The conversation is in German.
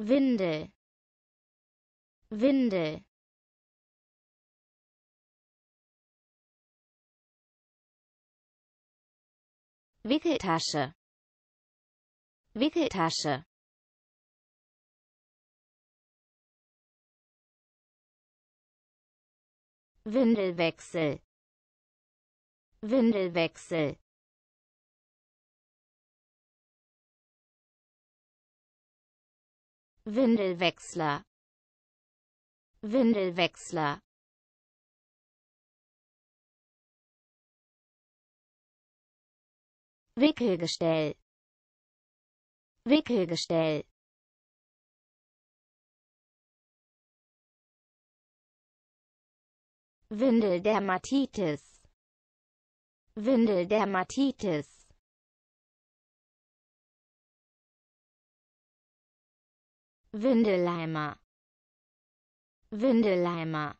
Windel Windel Wickeltasche Wickeltasche Windelwechsel Windelwechsel Windelwechsler Windelwechsler Wickelgestell Wickelgestell Windeldermatitis Windeldermatitis Windelheimer Windelheimer